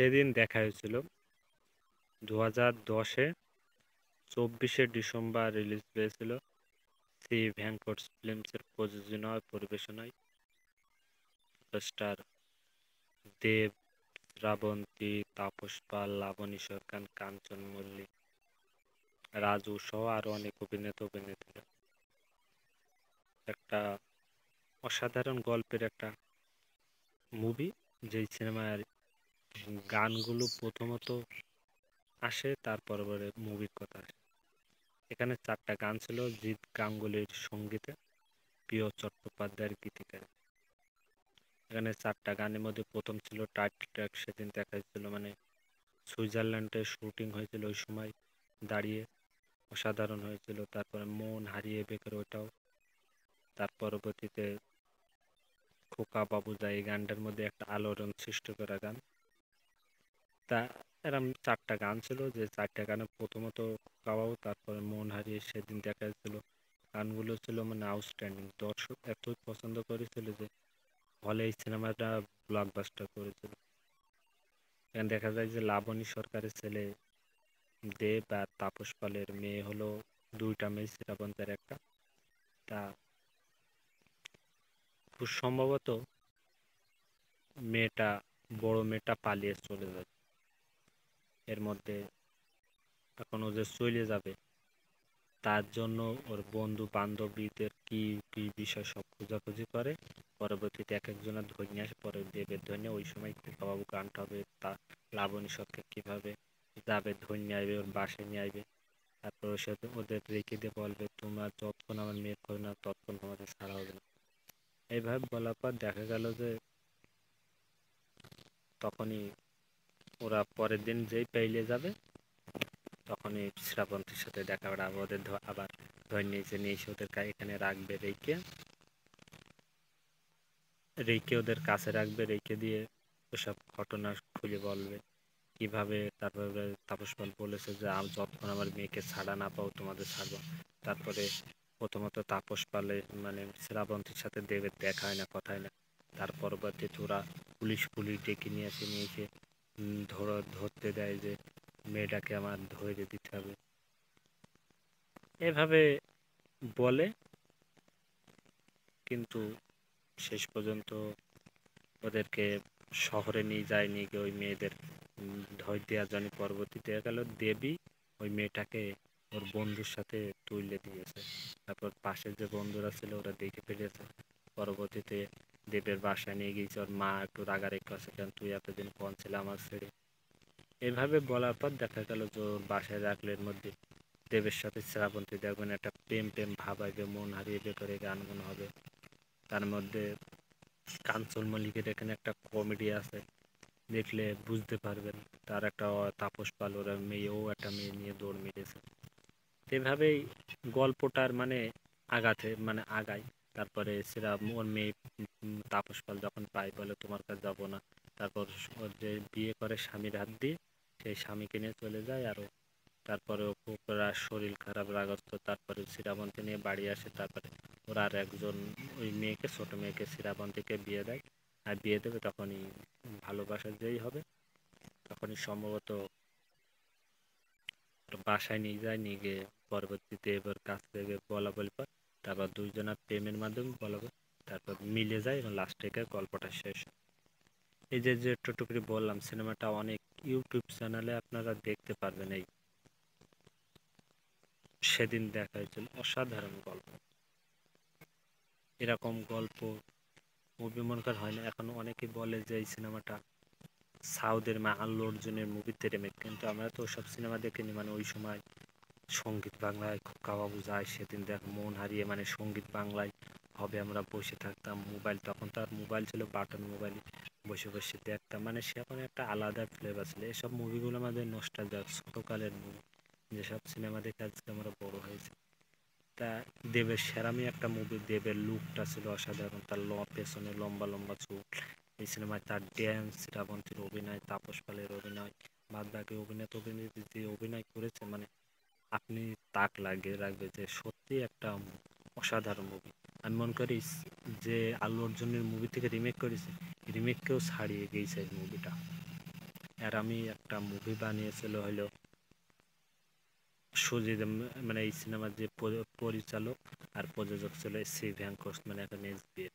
সেদিন দেখা হয়েছিল দু হাজার দশে চব্বিশে ডিসেম্বর রিলিজ হয়েছিল সি ভ্যানকোর্স ফিল্মসের প্রযোজনায় পরিবেশনায় স্টার দেব শ্রাবন্তী তাপস পাল লাবণী সরকার কাঞ্চন মল্লিক রাজু সহ আরও অনেক অভিনেতা অভিনেত্রীরা একটা অসাধারণ গল্পের একটা মুভি যেই সিনেমায় গানগুলো প্রথমত আসে তারপর পরে মুভির কথা আসে এখানে চারটা গান ছিল জিৎ গাঙ্গুলির সঙ্গীতে প্রিয় চট্টোপাধ্যায়ের গীতিকার এখানে চারটা গানের মধ্যে প্রথম ছিল টাইটেল ট্র্যাক সেদিন দেখা যাচ্ছিল মানে সুইজারল্যান্ডে শুটিং হয়েছিল ওই সময় দাঁড়িয়ে অসাধারণ হয়েছিল তারপরে মন হারিয়ে বেকার ওইটাও তার পরবর্তীতে খোকা বাবু যায় এই গানটার মধ্যে একটা আলোড়ন সৃষ্টি করা গান তা এরকম চারটা গান ছিল যে চারটা গানে প্রথমত গাওয়াও তারপরে মন হারিয়ে সেদিন দেখা ছিল গানগুলো ছিল মানে আউটস্ট্যান্ডিং দর্শক এত পছন্দ করেছিল যে হলে এই সিনেমাটা ব্লকবাস্টার করেছিল এখানে দেখা যায় যে লাবণী সরকারের ছেলে দেব আর তাপস পালের মেয়ে হলো দুইটা মেয়ে শ্রীরাবন্তের একটা তা খুব সম্ভবত মেয়েটা বড় মেয়েটা পালিয়ে চলে যাচ্ছে এর মধ্যে এখন ও যে চলে যাবে তার জন্য ওর বন্ধু বান্ধবীদের কি কি বিষয় সব খোঁজাখুঁজি করে পরবর্তীতে এক একজনের ধৈর্য আসে পরে দেবে ধৈর্য ওই সময় বাবু গানটা হবে তা লাবণী সবকে কীভাবে যাবে ধৈন্য আসবে ওর বাসে নিয়ে আসবে তারপর ওর সাথে ওদের রেখে দিয়ে বলবে তোমরা যতক্ষণ আমার মেয়ে করে না ততক্ষণ তোমাদের ছাড়া হবে না এইভাবে বলার পর দেখা গেল যে তখনই ওরা পরের দিন যেই পেইলে যাবে তখনই শ্রাবন্তীর সাথে দেখা করে ওদের আবার ধরে নিয়েছে নিয়ে এসে ওদের এখানে রাখবে রেখে রেখে ওদের কাছে রাখবে রেখে দিয়ে ওসব ঘটনা খুলে বলবে কিভাবে তারপরে তাপসপাল বলেছে যে আমি যতক্ষণ আমার মেয়েকে ছাড়া না পাও তোমাদের ছাড়বো তারপরে প্রথমত তাপস পালে মানে শ্রাবন্তীর সাথে দেবের দেখা হয় না কথা হয় না তার পরবর্তী ওরা পুলিশ পুলিশ ডেকে নিয়ে আসে নিয়ে এসে ধরা ধরতে দেয় যে মেয়েটাকে আমার ধরে দিতে হবে এভাবে বলে কিন্তু শেষ পর্যন্ত ওদেরকে শহরে নিয়ে যায় নিয়ে গিয়ে ওই মেয়েদের ধৈর্য দেওয়ার জন্য পরবর্তীতে গেল দেবী ওই মেয়েটাকে ওর বন্ধুর সাথে তুলে দিয়েছে তারপর পাশের যে বন্ধুরা ছিল ওরা দেখে ফেলেছে পরবর্তীতে দেবের বাসায় নিয়ে গিয়েছি ওর মা একটু রাগারাগি করছে কারণ তুই এতদিন কম ছিল আমার ছেড়ে এভাবে বলার পর দেখা গেল যে ওর বাসায় রাখলে এর মধ্যে দেবের সাথে শ্রাবন্তী দেখবেন একটা প্রেম প্রেম ভাব আসবে মন হারিয়ে গান গানগুন হবে তার মধ্যে কাঞ্চল মল্লিকের এখানে একটা কমেডি আছে দেখলে বুঝতে পারবেন তার একটা তাপস পাল ওরা মেয়েও একটা মেয়ে নিয়ে দৌড় মেরেছে এভাবেই গল্পটার মানে আগাতে মানে আগায় তারপরে সেরা ওর মেয়ে তাপস পাল যখন পায় বলে তোমার কাছে যাবো না তারপর ওর যে বিয়ে করে স্বামীর হাত দিয়ে সেই স্বামীকে নিয়ে চলে যায় আরও তারপরে ওরা শরীর খারাপ রাগত তারপরে শ্রীরাবন্তে নিয়ে বাড়ি আসে তারপরে ওরা আর একজন ওই মেয়েকে ছোট মেয়েকে শ্রীরাবন্তীকে বিয়ে দেয় আর বিয়ে দেবে তখনই ভালোবাসা যেই হবে তখনই সম্ভবত বাসায় নিয়ে যায় নিয়ে গিয়ে পরবর্তীতে এবার কাছ থেকে বলা বলি পর তারপর দুইজনা প্রেমের মাধ্যমে বলাবো তারপর মিলে যায় এবং লাস্টে গল্পটা শেষ এই যে যে যেটুকুরি বললাম সিনেমাটা অনেক ইউটিউব চ্যানেলে আপনারা দেখতে পারবেন এই সেদিন দেখা হয়েছিল অসাধারণ গল্প এরকম গল্প মুভি মনে কর হয় না এখন অনেকে বলে যে এই সিনেমাটা সাউদের মা আল্লু অর্জুনের মুভিতে রেমেক কিন্তু আমরা তো ওসব সিনেমা দেখিনি মানে ওই সময় সঙ্গীত বাংলায় কাওয়া বুঝায় সেদিন দেখ মন হারিয়ে মানে সঙ্গীত বাংলায় হবে আমরা বসে থাকতাম মোবাইল তখন তো আর মোবাইল ছিল বাটন মোবাইল বসে বসে দেখতাম মানে সেখানে একটা আলাদা ফ্লেভার ছিল এসব মুভিগুলো আমাদের নষ্টা যাক ছোটোকালের মুভি যেসব সিনেমা দেখে আজকে আমরা বড় হয়েছি তা দেবের সেরামি একটা মুভি দেবের লুকটা ছিল অসাধারণ তার ল পেছনে লম্বা লম্বা চুল এই সিনেমায় তার ড্যান্স রাবন্তীর অভিনয় তাপস পালের অভিনয় বাদ বাকি অভিনেতা অভিনেত্রী যে অভিনয় করেছে মানে আপনি তাক লাগিয়ে রাখবে যে সত্যি একটা অসাধারণ মুভি আমি মনে করি যে আল্লু অর্জুনের মুভি থেকে রিমেক করেছে রিমেককেও ছাড়িয়ে গিয়েছে এই মুভিটা আর আমি একটা মুভি বানিয়েছিল হলো সুজিত মানে এই সিনেমার যে পরিচালক আর প্রযোজক ছিল সি ভ্যাঙ্কস মানে এখন বিয়ের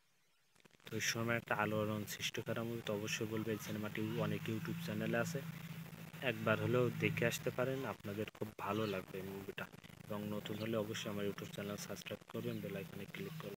তো ওই সময় একটা আলোড়ন সৃষ্টি করা মুভি তো অবশ্যই বলবে এই সিনেমাটি অনেক ইউটিউব চ্যানেলে আছে একবার হলেও দেখে আসতে পারেন আপনাদের খুব ভালো লাগবে মুভিটা এবং নতুন হলে অবশ্যই আমার ইউটিউব চ্যানেল সাবস্ক্রাইব করবেন বেলাইকনে ক্লিক করবেন